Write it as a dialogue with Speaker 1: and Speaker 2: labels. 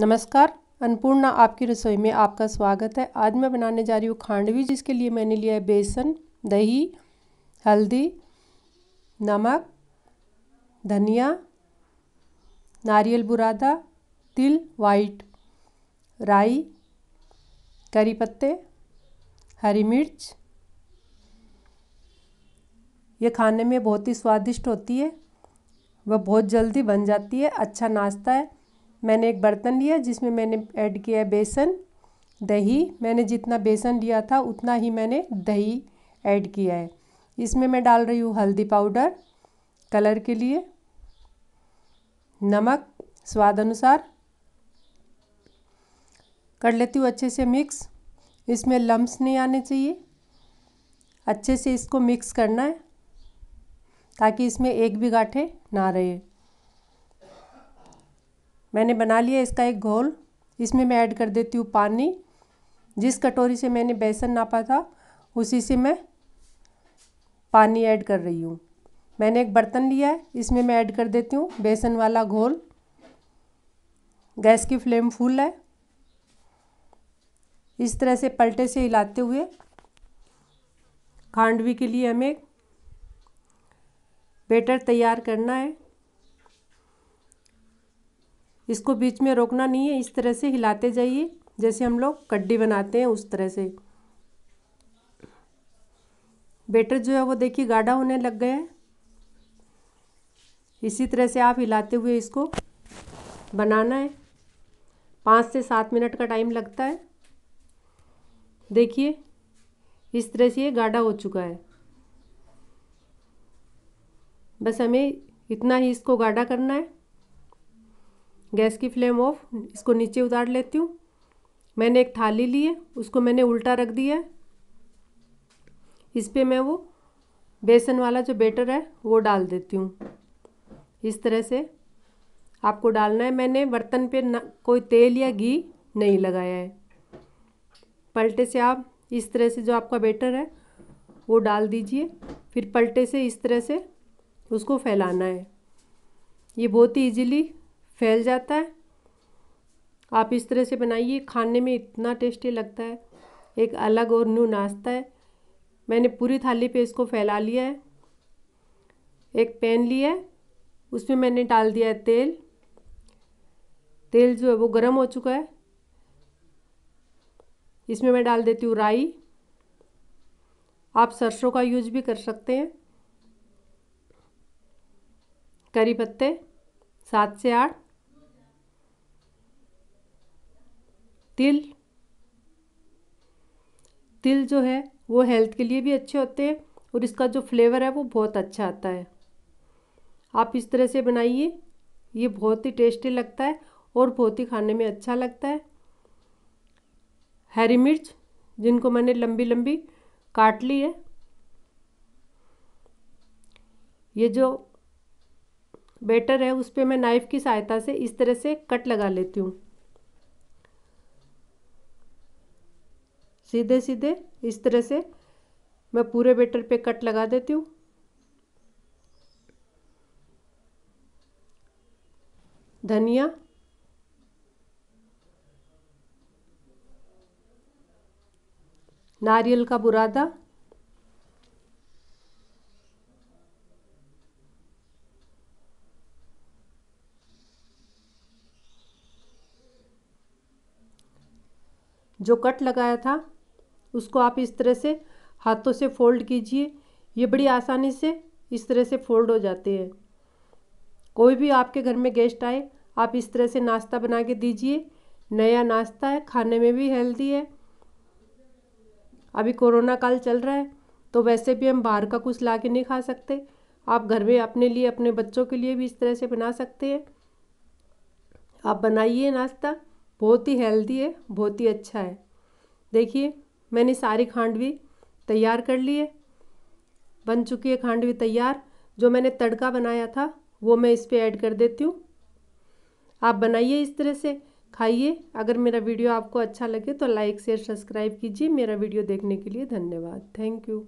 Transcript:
Speaker 1: नमस्कार अन्नपूर्णा आपकी रसोई में आपका स्वागत है आज मैं बनाने जा रही हूँ खांडवी जिसके लिए मैंने लिया है बेसन दही हल्दी नमक धनिया नारियल बुरादा तिल वाइट राई करी पत्ते हरी मिर्च ये खाने में बहुत ही स्वादिष्ट होती है वह बहुत जल्दी बन जाती है अच्छा नाश्ता है मैंने एक बर्तन लिया जिसमें मैंने ऐड किया बेसन दही मैंने जितना बेसन लिया था उतना ही मैंने दही ऐड किया है इसमें मैं डाल रही हूँ हल्दी पाउडर कलर के लिए नमक स्वाद अनुसार कर लेती हूँ अच्छे से मिक्स इसमें लम्स नहीं आने चाहिए अच्छे से इसको मिक्स करना है ताकि इसमें एक भी गाठे ना रहे मैंने बना लिया इसका एक घोल इसमें मैं ऐड कर देती हूँ पानी जिस कटोरी से मैंने बेसन नापा था उसी से मैं पानी ऐड कर रही हूँ मैंने एक बर्तन लिया है इसमें मैं ऐड कर देती हूँ बेसन वाला घोल गैस की फ्लेम फुल है इस तरह से पलटे से हिलाते हुए खांडवी के लिए हमें बेटर तैयार करना है इसको बीच में रोकना नहीं है इस तरह से हिलाते जाइए जैसे हम लोग कड्डी बनाते हैं उस तरह से बेटर जो है वो देखिए गाढ़ा होने लग गया है इसी तरह से आप हिलाते हुए इसको बनाना है पाँच से सात मिनट का टाइम लगता है देखिए इस तरह से ये गाढ़ा हो चुका है बस हमें इतना ही इसको गाढ़ा करना है गैस की फ्लेम ऑफ इसको नीचे उतार लेती हूँ मैंने एक थाली ली है उसको मैंने उल्टा रख दिया है इस पर मैं वो बेसन वाला जो बेटर है वो डाल देती हूँ इस तरह से आपको डालना है मैंने बर्तन पे न, कोई तेल या घी नहीं लगाया है पलटे से आप इस तरह से जो आपका बेटर है वो डाल दीजिए फिर पलटे से इस तरह से उसको फैलाना है ये बहुत ही इजीली फैल जाता है आप इस तरह से बनाइए खाने में इतना टेस्टी लगता है एक अलग और न्यू नाश्ता है मैंने पूरी थाली पे इसको फैला लिया है एक पैन लिया है उसमें मैंने डाल दिया है तेल तेल जो है वो गर्म हो चुका है इसमें मैं डाल देती हूँ राई आप सरसों का यूज भी कर सकते हैं करी पत्ते सात से आठ तिल तिल जो है वो हेल्थ के लिए भी अच्छे होते हैं और इसका जो फ्लेवर है वो बहुत अच्छा आता है आप इस तरह से बनाइए ये बहुत ही टेस्टी लगता है और बहुत ही खाने में अच्छा लगता है हरी मिर्च जिनको मैंने लंबी लंबी काट ली है ये जो बेटर है उस पर मैं नाइफ़ की सहायता से इस तरह से कट लगा लेती हूँ सीधे सीधे इस तरह से मैं पूरे बेटर पे कट लगा देती हूँ धनिया नारियल का बुरादा जो कट लगाया था उसको आप इस तरह से हाथों से फोल्ड कीजिए ये बड़ी आसानी से इस तरह से फोल्ड हो जाते हैं कोई भी आपके घर में गेस्ट आए आप इस तरह से नाश्ता बना के दीजिए नया नाश्ता है खाने में भी हेल्दी है अभी कोरोना काल चल रहा है तो वैसे भी हम बाहर का कुछ ला के नहीं खा सकते आप घर में अपने लिए अपने बच्चों के लिए भी इस तरह से बना सकते हैं आप बनाइए नाश्ता बहुत ही हेल्दी है बहुत ही अच्छा है देखिए मैंने सारी खांडवी तैयार कर ली है बन चुकी है खांडवी तैयार जो मैंने तड़का बनाया था वो मैं इस पर ऐड कर देती हूँ आप बनाइए इस तरह से खाइए अगर मेरा वीडियो आपको अच्छा लगे तो लाइक शेयर सब्सक्राइब कीजिए मेरा वीडियो देखने के लिए धन्यवाद थैंक यू